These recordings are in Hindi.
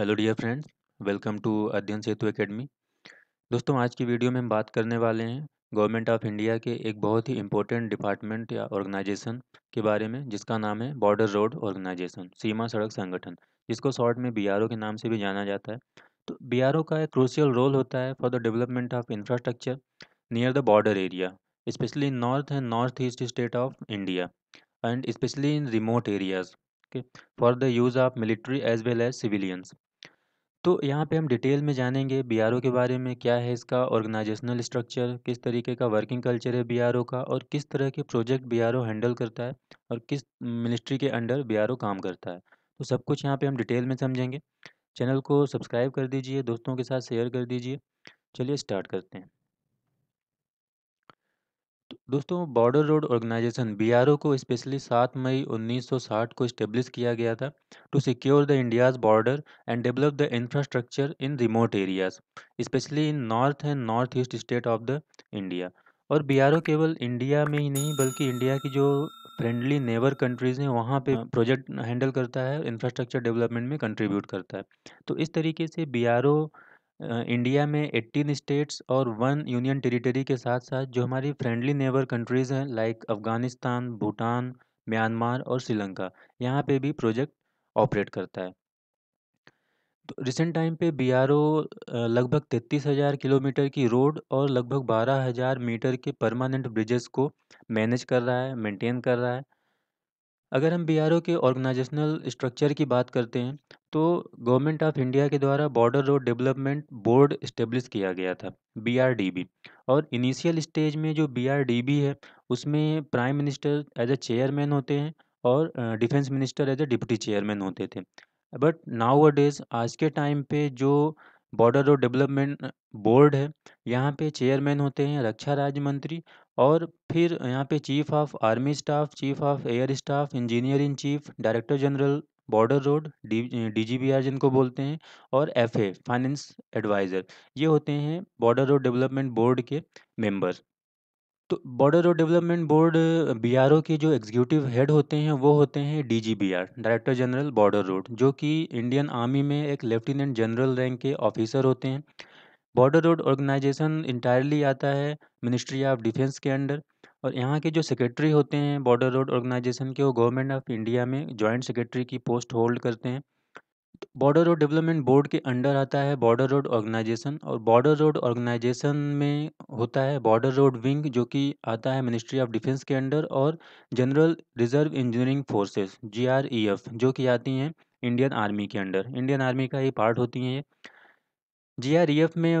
Hello dear friends welcome to Adhyayan Setu academy दोस्तों आज की वीडियो में हम बात करने वाले हैं गवर्नमेंट ऑफ इंडिया के एक बहुत ही इंपॉर्टेंट डिपार्टमेंट या ऑर्गेनाइजेशन के बारे में जिसका नाम है बॉर्डर रोड ऑर्गेनाइजेशन सीमा सड़क संगठन जिसको शॉर्ट में बी के नाम से भी जाना जाता है तो बी का एक क्रूशियल रोल होता है for the development of infrastructure near the border area specially north and north east state of India and specially in remote areas for the use of military as well as civilians तो यहाँ पे हम डिटेल में जानेंगे बीआरओ के बारे में क्या है इसका ऑर्गेनाइजेशनल स्ट्रक्चर किस तरीके का वर्किंग कल्चर है बीआरओ का और किस तरह के प्रोजेक्ट बीआरओ हैंडल करता है और किस मिनिस्ट्री के अंडर बीआरओ काम करता है तो सब कुछ यहाँ पे हम डिटेल में समझेंगे चैनल को सब्सक्राइब कर दीजिए दोस्तों के साथ शेयर कर दीजिए चलिए स्टार्ट करते हैं दोस्तों बॉर्डर रोड ऑर्गेनाइजेशन बीआरओ को स्पेशली 7 मई 1960 को स्टेब्लिश किया गया था to secure the India's border and develop the infrastructure in remote areas specially in north and north east state of the India और बीआरओ केवल इंडिया में ही नहीं बल्कि इंडिया की जो फ्रेंडली नेबर कंट्रीज़ हैं वहाँ पे हाँ। प्रोजेक्ट हैंडल करता है इंफ्रास्ट्रक्चर डेवलपमेंट में कंट्रीब्यूट करता है तो इस तरीके से बीआरओ इंडिया में एट्टीन स्टेट्स और वन यूनियन टेरिटरी के साथ साथ जो हमारी फ्रेंडली नेबर कंट्रीज़ हैं लाइक अफ़गानिस्तान भूटान म्यांमार और श्रीलंका यहाँ पे भी प्रोजेक्ट ऑपरेट करता है तो रिसेंट टाइम पे बी लगभग तैतीस हज़ार किलोमीटर की रोड और लगभग बारह हज़ार मीटर के परमानेंट ब्रिजेस को मैनेज कर रहा है मेंटेन कर रहा है अगर हम बी के ऑर्गेनाइजेशनल स्ट्रक्चर की बात करते हैं तो गवर्नमेंट ऑफ इंडिया के द्वारा border road development board establish किया गया था बीआरडीबी और इनिशियल स्टेज में जो बीआरडीबी है उसमें prime minister as a chairman होते हैं और defence minister as a deputy chairman होते थे बट नाउ डेज आज के टाइम पे जो बॉर्डर रोड डेवलपमेंट बोर्ड है यहाँ पे चेयरमैन होते हैं रक्षा राज्य मंत्री और फिर यहाँ पे chief of army staff chief of air staff engineer in chief director general border road D DGBR जिनको बोलते हैं और ए फाइनेंस एडवाइज़र ये होते हैं बॉर्डर रोड डेवलपमेंट बोर्ड के मेंबर तो border road development board BRO के जो एग्जीक्यूटिव हेड होते हैं वो होते हैं DGBR director general border road जो कि इंडियन आर्मी में एक लेफ्टिनेंट जनरल रैंक के ऑफिसर होते हैं बॉर्डर रोड ऑर्गेनाइजेशन इंटायरली आता है मिनिस्ट्री ऑफ डिफेंस के अंडर और यहाँ के जो सेक्रेटरी होते हैं बॉर्डर रोड ऑर्गेनाइजेशन के वो गवर्नमेंट ऑफ इंडिया में जॉइंट सेक्रेटरी की पोस्ट होल्ड करते हैं बॉर्डर रोड डेवलपमेंट बोर्ड के अंडर आता है बॉर्डर रोड ऑर्गेनाइजेशन और बॉर्डर रोड ऑर्गेनाइजेशन में होता है बॉर्डर रोड विंग जो कि आता है मिनिस्ट्री ऑफ डिफेंस के अंडर और general reserve engineering forces G जो कि आती हैं इंडियन आर्मी के अंडर इंडियन आर्मी का ही पार्ट होती हैं ये जीआरईएफ में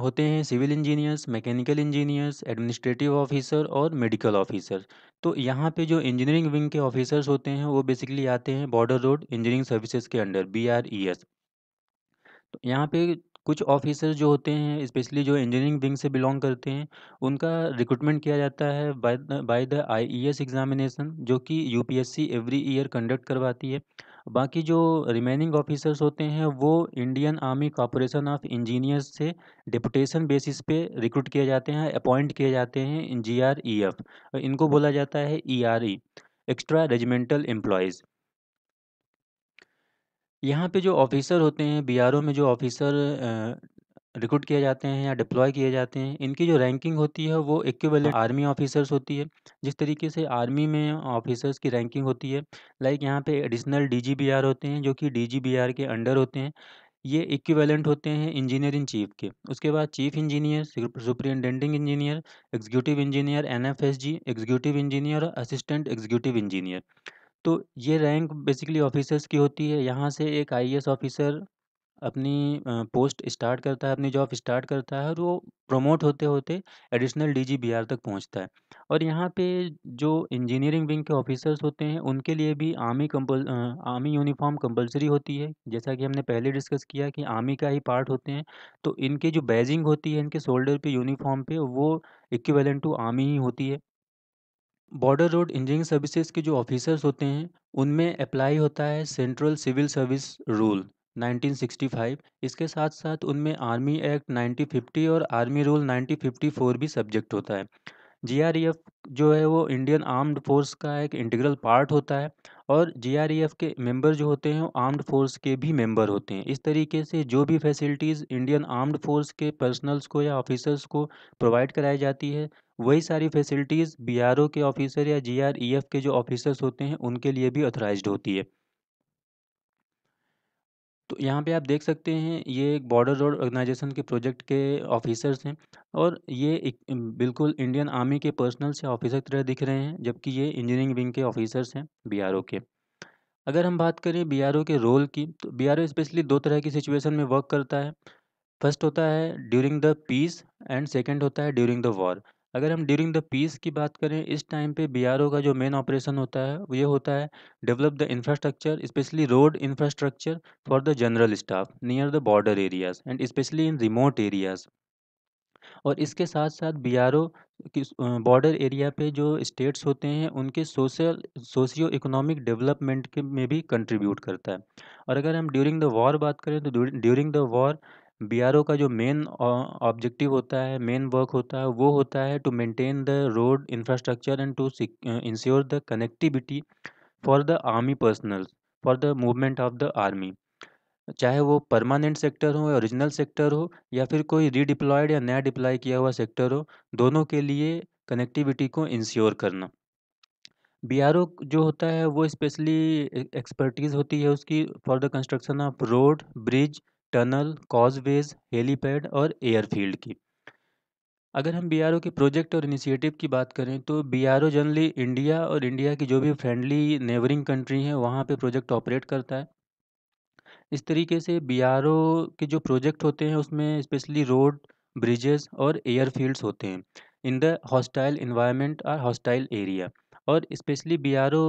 होते हैं civil engineers mechanical engineers administrative officer और मेडिकल ऑफिसर तो यहाँ पे जो इंजीनियरिंग विंग के ऑफिसर्स होते हैं वो बेसिकली आते हैं बॉर्डर रोड इंजीनियरिंग सर्विसेज के अंडर बीआरईएस e तो यहाँ पे कुछ ऑफिसर्स जो होते हैं स्पेशली जो इंजीनियरिंग विंग से बिलोंग करते हैं उनका रिक्रूटमेंट किया जाता है by the I E examination जो कि यूपीएससी एवरी ईयर कंडक्ट करवाती है बाकी जो रिमेनिंग ऑफिसर्स होते हैं वो Indian army corporation of engineers से डिपुटेशन बेसिस पे रिक्रूट किए जाते हैं अपॉइंट किए जाते हैं जी आर ई एफ इनको बोला जाता है E R E extra regimental employees यहाँ पे जो ऑफिसर होते हैं बीआरओ में जो ऑफिसर रिक्रूट किए जाते हैं या डिप्लॉय किए जाते हैं इनकी जो रैंकिंग होती है वो इक्विवेलेंट आर्मी ऑफिसर्स होती है जिस तरीके से आर्मी में ऑफिसर्स की रैंकिंग होती है लाइक यहाँ पे एडिशनल डीजीबीआर होते हैं जो कि डीजीबीआर के अंडर होते हैं ये इक्विवेलेंट होते हैं इंजीनियर इन चीफ के उसके बाद chief engineer superintending engineer executive engineer N F S G executive engineer और असिस्टेंट एग्जीक्यूटिव इंजीनियर तो ये रैंक बेसिकली ऑफिसर्स की होती है यहाँ से एक आई ऑफिसर अपनी पोस्ट स्टार्ट करता है, अपनी जॉब स्टार्ट करता है और वो प्रमोट होते होते एडिशनल डीजीबीआर तक पहुंचता है और यहाँ पे जो इंजीनियरिंग विंग के ऑफिसर्स होते हैं उनके लिए भी आर्मी कंपल आर्मी यूनिफॉर्म कंपलसरी होती है जैसा कि हमने पहले डिस्कस किया कि आर्मी का ही पार्ट होते हैं तो इनके जो बैजिंग होती है इनके शोल्डर पे यूनिफॉर्म पे वो इक्वेलेंट टू आर्मी ही होती है बॉर्डर रोड इंजीनियरिंग सर्विसेज के जो ऑफिसर्स होते हैं उनमें अप्लाई होता है सेंट्रल सिविल सर्विस रूल 1965 इसके साथ साथ उनमें आर्मी एक्ट 1950 और आर्मी रूल 1954 भी सब्जेक्ट होता है जीआरईएफ जो है वो इंडियन आर्म्ड फोर्स का एक इंटीग्रल पार्ट होता है और जीआरईएफ के मेंबर जो होते हैं आर्म्ड फोर्स के भी मेंबर होते हैं इस तरीके से जो भी फैसिलिटीज़ इंडियन आर्म्ड फोर्स के पर्सनल्स को या ऑफिसर्स को प्रोवाइड कराई जाती है वही सारी फैसिलिटीज़ बी के ऑफिसर या जी के जो ऑफिसर्स होते हैं उनके लिए भी ऑथोराइज होती है तो यहाँ पे आप देख सकते हैं ये एक बॉर्डर रोड ऑर्गेनाइजेशन के प्रोजेक्ट के ऑफिसर्स हैं और ये एक बिल्कुल इंडियन आर्मी के पर्सनल से ऑफिसर तरह दिख रहे हैं जबकि ये इंजीनियरिंग विंग के ऑफिसर्स हैं बी के अगर हम बात करें बी के रोल की तो बी स्पेशली दो तरह की सिचुएसन में वर्क करता है फर्स्ट होता है during the peace and second होता है ड्यूरिंग द वॉर अगर हम ड्यूरिंग द पीस की बात करें इस टाइम पे बीआरओ का जो मेन ऑपरेशन होता है ये होता है develop the infrastructure specially road infrastructure for the general staff near the border areas and specially in remote areas और इसके साथ साथ B R O border area पे जो स्टेट्स होते हैं उनके सोशल सोशियो इकोनॉमिक डेवलपमेंट के में भी कंट्रीब्यूट करता है और अगर हम ड्यूरिंग द वॉर बात करें तो ड्यूरिंग द वॉर ओ का जो मेन ऑब्जेक्टिव होता है मेन वर्क होता है वो होता है to maintain the road infrastructure and to ensure the connectivity for the army personnel for the movement of the army चाहे वो परमानेंट सेक्टर हो या ओरिजिनल सेक्टर हो या फिर कोई रीडिप्लॉयड या नया डिप्लॉय किया हुआ सेक्टर हो दोनों के लिए कनेक्टिविटी को इंश्योर करना बी जो होता है वो स्पेशली एक्सपर्टीज़ होती है उसकी for the construction of road bridge tunnel causeways helipad और एयरफील्ड की अगर हम बीआरओ के प्रोजेक्ट और इनिशिएटिव की बात करें तो बीआरओ जनरली इंडिया और इंडिया की जो भी फ्रेंडली नेबरिंग कंट्री हैं वहाँ पे प्रोजेक्ट ऑपरेट करता है इस तरीके से बीआरओ के जो प्रोजेक्ट होते हैं उसमें स्पेशली रोड ब्रिजेस और एयरफील्ड्स होते हैं इन द हॉस्टाइल इन्वायरमेंट और हॉस्टाइल एरिया और specially B R O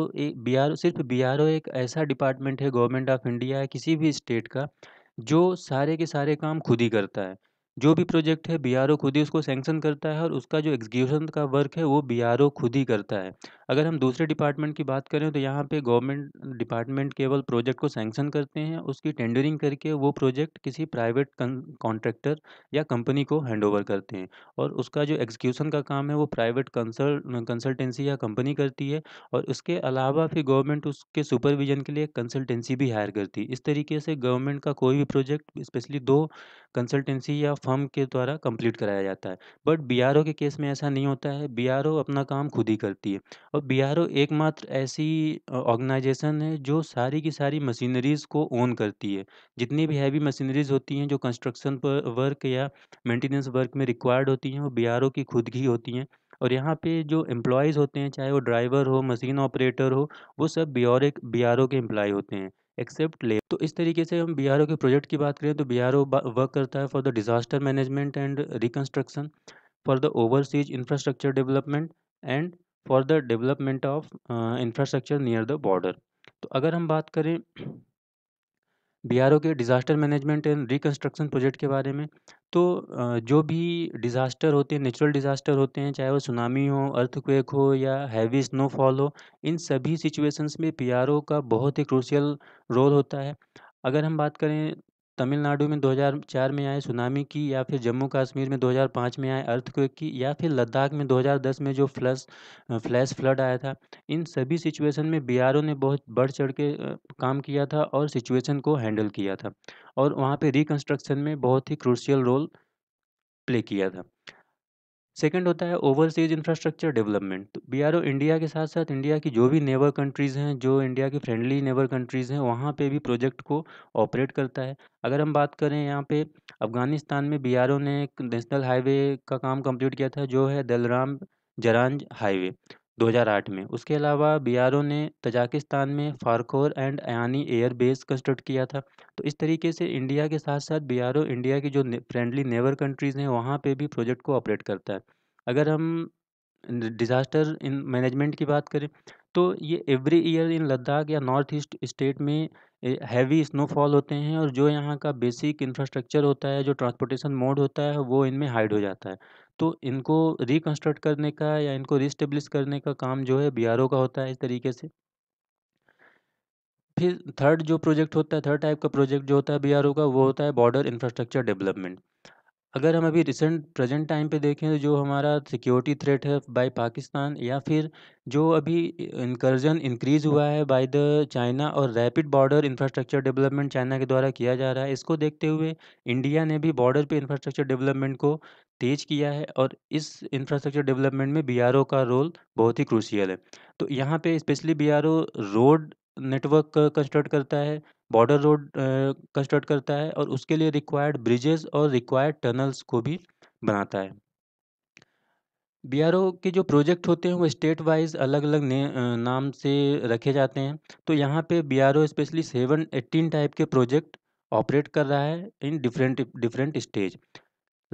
B R सिर्फ बी आर ओ एक ऐसा डिपार्टमेंट है गवर्नमेंट ऑफ इंडिया किसी भी स्टेट का जो सारे के सारे काम खुद ही करता है जो भी प्रोजेक्ट है बी खुद ही उसको सेंक्शन करता है और उसका जो एग्जीक्यूशन का वर्क है वो बी खुद ही करता है अगर हम दूसरे डिपार्टमेंट की बात करें तो यहाँ पे गवर्नमेंट डिपार्टमेंट केवल प्रोजेक्ट को सेंक्शन करते हैं उसकी टेंडरिंग करके वो प्रोजेक्ट किसी प्राइवेट कॉन्ट्रैक्टर या कंपनी को हैंड करते हैं और उसका जो एग्जीक्यूशन का काम है वो प्राइवेट कंसल्टेंसी या कंपनी करती है और उसके अलावा फिर गवर्नमेंट उसके सुपरविजन के लिए कंसल्टेंसी भी हायर करती है इस तरीके से गवर्नमेंट का कोई भी प्रोजेक्ट स्पेशली दो कंसल्टेंसी या फर्म के द्वारा कंप्लीट कराया जाता है बट बीआरओ के केस में ऐसा नहीं होता है बीआरओ अपना काम खुद ही करती है और बीआरओ एकमात्र ऐसी ऑर्गेनाइजेशन है जो सारी की सारी मशीनरीज़ को ओन करती है जितनी भी हैवी मशीनरीज होती हैं जो कंस्ट्रक्शन पर वर्क या मेंटेनेंस वर्क में रिक्वायर्ड होती हैं वो ओ की खुद की होती हैं और यहाँ पे जो एम्प्लॉयज़ होते हैं चाहे वो ड्राइवर हो मशीन ऑपरेटर हो वो सब बी आर के एम्प्लॉय होते हैं एक्सेप्ट ले तो इस तरीके से हम बी के प्रोजेक्ट की बात करें तो बी वर्क करता है for the disaster management and reconstruction for the overseas infrastructure development and for the development of infrastructure near the border तो अगर हम बात करें बीआरओ के disaster management and reconstruction project के बारे में तो जो भी डिज़ास्टर होते हैं नेचुरल डिज़ास्टर होते हैं चाहे वो सुनामी हो अर्थक्वेक हो या हैवी स्नोफॉल हो इन सभी सिचुएशंस में पीआरओ का बहुत ही क्रूशियल रोल होता है अगर हम बात करें तमिलनाडु में 2004 में आए सुनामी की या फिर जम्मू कश्मीर में 2005 में आए अर्थक्वेक की या फिर लद्दाख में 2010 में जो फ्लश फ्लैश फ्लड आया था इन सभी सिचुएशन में बी ने बहुत बढ़ चढ़ के काम किया था और सिचुएशन को हैंडल किया था और वहाँ पर रिकन्स्ट्रक्शन में बहुत ही क्रूशियल रोल प्ले किया था सेकेंड होता है ओवरसीज इंफ्रास्ट्रक्चर डेवलपमेंट तो बी इंडिया के साथ साथ इंडिया की जो भी नेबर कंट्रीज़ हैं जो इंडिया की फ्रेंडली नेबर कंट्रीज़ हैं वहाँ पे भी प्रोजेक्ट को ऑपरेट करता है अगर हम बात करें यहाँ पे अफ़गानिस्तान में बी आर ओ ने एक नेशनल हाईवे का काम कंप्लीट किया था जो है दलराम जरांज हाईवे 2008 में उसके अलावा बी ने तजाकिस्तान में Farkhor and Ayni air base construct किया था तो इस तरीके से इंडिया के साथ साथ बी इंडिया की जो फ्रेंडली नेबर कंट्रीज़ हैं वहाँ पे भी प्रोजेक्ट को ऑपरेट करता है अगर हम डिज़ास्टर इन मैनेजमेंट की बात करें तो ये एवरी ईयर इन लद्दाख या नॉर्थ ईस्ट स्टेट में हैवी स्नोफॉल होते हैं और जो यहाँ का बेसिक इंफ्रास्ट्रक्चर होता है जो ट्रांसपोर्टेशन मोड होता है वो इनमें हाइड हो जाता है तो इनको रिकन्स्ट्रक्ट करने का या इनको रिस्टेब्लिश करने का काम जो है बी का होता है इस तरीके से फिर थर्ड जो प्रोजेक्ट होता है थर्ड टाइप का प्रोजेक्ट जो होता है बी का वो होता है बॉर्डर इंफ्रास्ट्रक्चर डेवलपमेंट अगर हम अभी रिसेंट प्रेजेंट टाइम पे देखें तो जो हमारा सिक्योरिटी थ्रेट है बाय पाकिस्तान या फिर जो अभी इंकर्जन इंक्रीज़ हुआ है बाय द चाइना और rapid border infrastructure development China के द्वारा किया जा रहा है इसको देखते हुए इंडिया ने भी बॉर्डर पे इंफ्रास्ट्रक्चर डेवलपमेंट को तेज किया है और इस इंफ्रास्ट्रक्चर डेवलपमेंट में बी का रोल बहुत ही क्रूशियल है तो यहाँ पे specially B road network construct करता है बॉर्डर रोड कंस्ट्रक्ट करता है और उसके लिए रिक्वायर्ड ब्रिजेस और रिक्वायर्ड टनल्स को भी बनाता है बी के जो प्रोजेक्ट होते हैं वो स्टेट वाइज अलग अलग नाम से रखे जाते हैं तो यहाँ पे B R O specially seven eighteen type के प्रोजेक्ट ऑपरेट कर रहा है in different different stage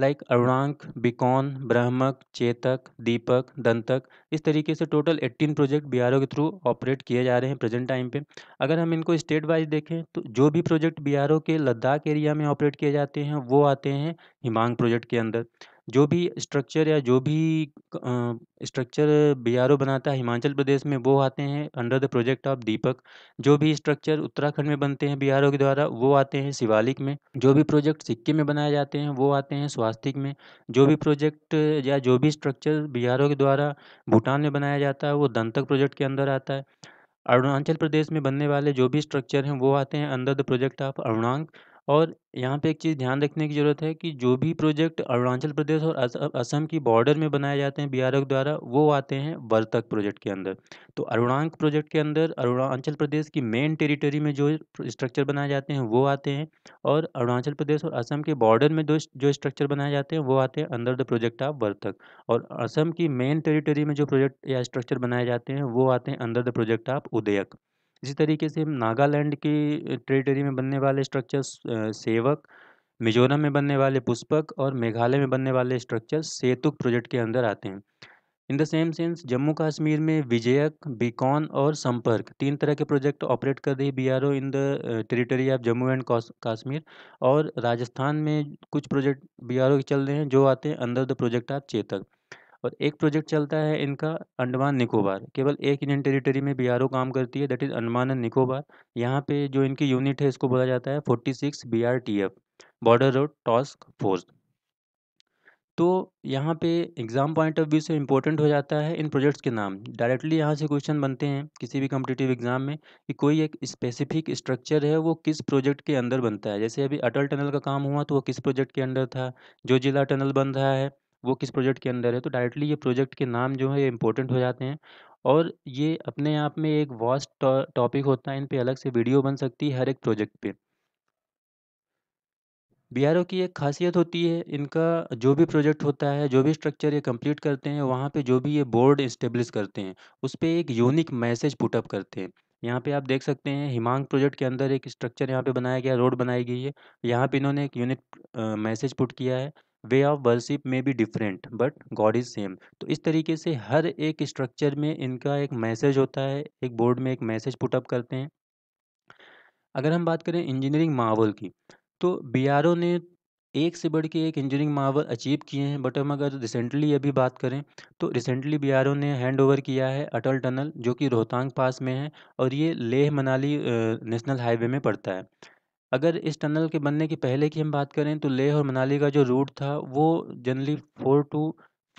like Arunank Beacon Brahmank Chetak Deepak Dantak इस तरीके से टोटल 18 प्रोजेक्ट बी के थ्रू ऑपरेट किए जा रहे हैं प्रेजेंट टाइम पे अगर हम इनको स्टेट वाइज देखें तो जो भी प्रोजेक्ट बी के लद्दाख एरिया में ऑपरेट किए जाते हैं वो आते हैं हिमांग प्रोजेक्ट के अंदर जो भी स्ट्रक्चर या जो भी स्ट्रक्चर बी बनाता है हिमाचल प्रदेश में वो आते हैं under the project of Deepak जो भी स्ट्रक्चर उत्तराखंड में बनते हैं बी के द्वारा वो आते हैं शिवालिक में जो भी प्रोजेक्ट सिक्किम में बनाए जाते हैं वो आते हैं स्वास्तिक में जो भी प्रोजेक्ट या जो भी स्ट्रक्चर बी के द्वारा भूटान में बनाया जाता है वो दंतक प्रोजेक्ट के अंदर आता है अरुणाचल प्रदेश में बनने वाले जो भी स्ट्रक्चर हैं वो आते हैं under the project of Arunank और यहाँ पे एक चीज़ ध्यान रखने की ज़रूरत है कि जो भी प्रोजेक्ट अरुणाचल प्रदेश और असम की बॉर्डर में बनाए जाते हैं बीआरओ द्वारा वो आते हैं वर्तक प्रोजेक्ट के अंदर तो अरुणांक प्रोजेक्ट के अंदर अरुणाचल प्रदेश की मेन टेरिटरी में जो स्ट्रक्चर बनाए जाते हैं वो आते हैं और अरुणाचल प्रदेश और असम के बॉर्डर में जो जो स्ट्रक्चर बनाए जाते हैं वो आते हैं अंदर द प्रोजेक्ट ऑफ वर्तक और असम की मेन टेरीटरी में जो प्रोजेक्ट या स्ट्रक्चर बनाए जाते हैं वो आते हैं अंदर द प्रोजेक्ट ऑफ उदयक इसी तरीके से नागालैंड की टेरिटरी में बनने वाले स्ट्रक्चर्स सेवक मिजोरम में बनने वाले पुष्पक और मेघालय में बनने वाले स्ट्रक्चर सेतुक प्रोजेक्ट के अंदर आते हैं in the same sense Jammu Kashmir में विजयक बीकॉन और संपर्क तीन तरह के प्रोजेक्ट ऑपरेट कर रही B R O in the territory of Jammu and Kashmir और राजस्थान में कुछ प्रोजेक्ट बी आर ओ के चल रहे हैं जो आते हैं अंदर द प्रोजेक्ट ऑफ चेतक और एक प्रोजेक्ट चलता है इनका अंडमान निकोबार केवल एक इंडियन टेरिटरी में बी काम करती है that is Andaman and Nicobar यहाँ पे जो इनकी यूनिट है इसको बोला जाता है forty six B R T F border road task force तो यहाँ पे एग्ज़ाम पॉइंट ऑफ व्यू से इम्पोर्टेंट हो जाता है इन प्रोजेक्ट्स के नाम डायरेक्टली यहाँ से क्वेश्चन बनते हैं किसी भी कम्पिटिटिव एग्ज़ाम में कि कोई एक स्पेसिफिक स्ट्रक्चर है वो किस प्रोजेक्ट के अंदर बनता है जैसे अभी अटल टनल का काम हुआ तो वो किस प्रोजेक्ट के अंदर था जो जिला टनल बन रहा है वो किस प्रोजेक्ट के अंदर है तो डायरेक्टली ये प्रोजेक्ट के नाम जो है ये इंपॉर्टेंट हो जाते हैं और ये अपने आप में एक वास्ट टॉपिक होता है इन पर अलग से वीडियो बन सकती है हर एक प्रोजेक्ट पे बी की एक खासियत होती है इनका जो भी प्रोजेक्ट होता है जो भी स्ट्रक्चर ये कंप्लीट करते हैं वहाँ पे जो भी ये बोर्ड इस्टेब्लिश करते हैं उस पर एक यूनिक मैसेज पुटअप करते हैं यहाँ पे आप देख सकते हैं हिमांग प्रोजेक्ट के अंदर एक स्ट्रक्चर यहाँ पे बनाया गया रोड बनाई गई है यहाँ पे इन्होंने एक यूनिक मैसेज पुट किया है वे ऑफ वर्शिप में भी different but god is same तो इस तरीके से हर एक स्ट्रक्चर में इनका एक मैसेज होता है एक बोर्ड में एक मैसेज पुटअप करते हैं अगर हम बात करें इंजीनियरिंग माहौल की तो बी ने एक से बढ़ के एक इंजीनियरिंग माहौल अचीव किए हैं बट हम अगर रिसेंटली अभी बात करें तो रिसेंटली बी ने हैंड ओवर किया है अटल टनल जो कि रोहतांग पास में है और ये लेह मनाली नेशनल हाईवे में पड़ता है अगर इस टनल के बनने के पहले की हम बात करें तो लेह और मनाली का जो रूट था वो generally four to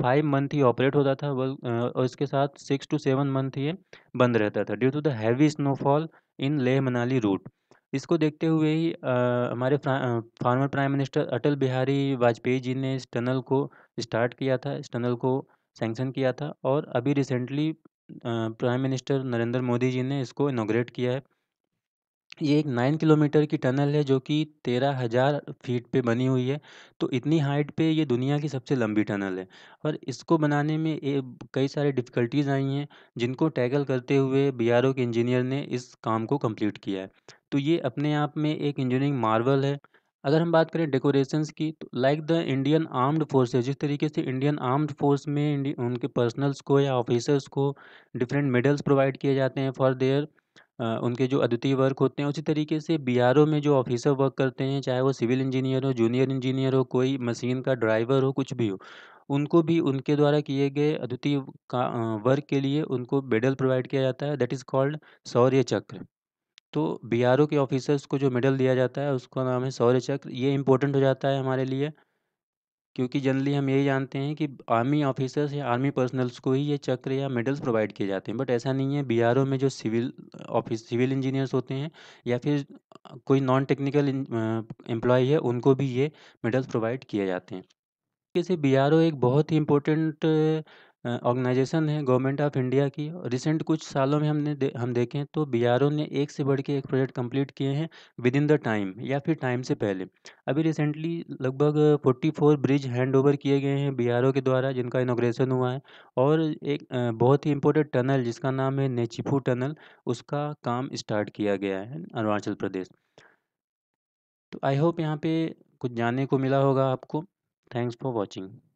five month ही ऑपरेट होता था और इसके साथ सिक्स टू सेवन मंथ ये बंद रहता था due to the heavy snowfall in Leh Manali route इसको देखते हुए ही आ, हमारे former prime minister Atal Bihari Vajpayee ji ने इस टनल को स्टार्ट किया था इस टनल को सेंक्शन किया था और अभी recently prime minister Narendra Modi ji ने इसको इनोग्रेट किया है ये एक नाइन किलोमीटर की टनल है जो कि तेरह हज़ार फीट पे बनी हुई है। तो इतनी हाइट पे ये दुनिया की सबसे लंबी टनल है और इसको बनाने में ए कई सारे डिफ़िकल्टीज़ आई हैं, जिनको टैकल करते हुए बीआरओ के इंजीनियर ने इस काम को कंप्लीट किया है। तो ये अपने आप में एक इंजीनियरिंग मार्वल है। अगर हम बात करें डेकोरेशंस की तो like the Indian armed forces जिस तरीके से इंडियन आर्म्ड फोर्स में उनके पर्सनल्स को या ऑफ़िसर्स को डिफरेंट मेडल्स प्रोवाइड किए जाते हैं फॉर देयर उनके जो अद्वितीय वर्क होते हैं उसी तरीके से बी में जो ऑफिसर वर्क करते हैं चाहे वो सिविल इंजीनियर हो जूनियर इंजीनियर हो कोई मशीन का ड्राइवर हो कुछ भी हो उनको भी उनके द्वारा किए गए अद्वितीय का वर्क के लिए उनको मेडल प्रोवाइड किया जाता है दैट इज़ कॉल्ड शौर्य चक्र तो बी के ऑफिसर्स को जो मेडल दिया जाता है उसका नाम है शौर्य चक्र ये इंपॉर्टेंट हो जाता है हमारे लिए क्योंकि जनरली हम यही जानते हैं कि आर्मी ऑफिसर्स या आर्मी पर्सनल्स को ही ये चक्र या मेडल्स प्रोवाइड किए जाते हैं बट ऐसा नहीं है बीआरओ में जो सिविल ऑफिस सिविल इंजीनियर्स होते हैं या फिर कोई नॉन टेक्निकल एम्प्लॉय है उनको भी ये मेडल्स प्रोवाइड किए जाते हैं जैसे बी एक बहुत ही इम्पोर्टेंट ऑर्गेनाइजेशन है गवर्नमेंट ऑफ इंडिया की रिसेंट कुछ सालों में हमने दे, हम देखें तो बी ने एक से बढ़ के एक प्रोजेक्ट कंप्लीट किए हैं विद इन द टाइम या फिर टाइम से पहले अभी रिसेंटली लगभग 44 ब्रिज हैंड ओवर किए गए हैं बी के द्वारा जिनका इनोग्रेशन हुआ है और एक बहुत ही इम्पोर्टेंट टनल जिसका नाम है नेचिफू टनल उसका काम स्टार्ट किया गया है अरुणाचल प्रदेश तो आई होप यहाँ पे कुछ जानने को मिला होगा आपको थैंक्स फॉर वॉचिंग